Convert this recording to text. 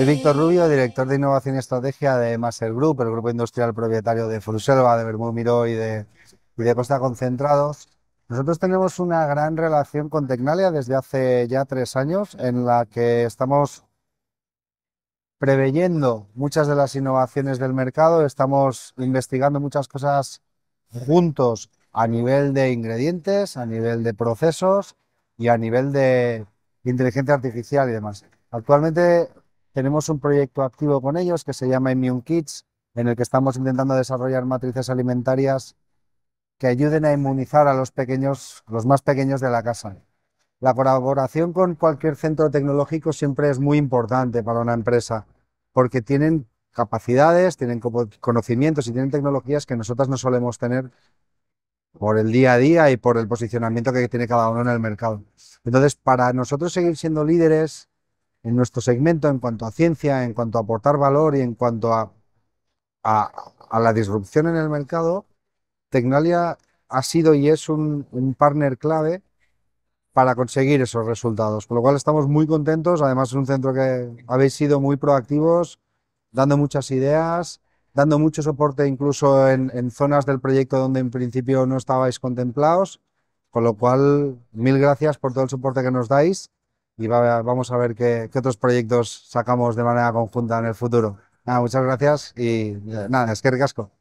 Soy Víctor Rubio, director de Innovación y Estrategia de Master Group, el grupo industrial propietario de Fruselva, de Bermú Miró y de, y de Costa Concentrados. Nosotros tenemos una gran relación con Tecnalia desde hace ya tres años, en la que estamos preveyendo muchas de las innovaciones del mercado, estamos investigando muchas cosas juntos a nivel de ingredientes, a nivel de procesos y a nivel de inteligencia artificial y demás. Actualmente tenemos un proyecto activo con ellos que se llama Immune Kids, en el que estamos intentando desarrollar matrices alimentarias que ayuden a inmunizar a los pequeños, los más pequeños de la casa. La colaboración con cualquier centro tecnológico siempre es muy importante para una empresa, porque tienen capacidades, tienen conocimientos y tienen tecnologías que nosotras no solemos tener por el día a día y por el posicionamiento que tiene cada uno en el mercado. Entonces, para nosotros seguir siendo líderes en nuestro segmento en cuanto a ciencia, en cuanto a aportar valor y en cuanto a, a, la disrupción en el mercado, Tecnalia ha sido y es un, partner clave para conseguir esos resultados. Con lo cual estamos muy contentos. Además es un centro que habéis sido muy proactivos, dando muchas ideas, dando mucho soporte incluso en zonas del proyecto donde en principio no estabais contemplados. Con lo cual, mil gracias por todo el soporte que nos dais y vamos a ver qué, qué, otros proyectos sacamos de manera conjunta en el futuro. Nada, muchas gracias y eh, nada, es que ricasco.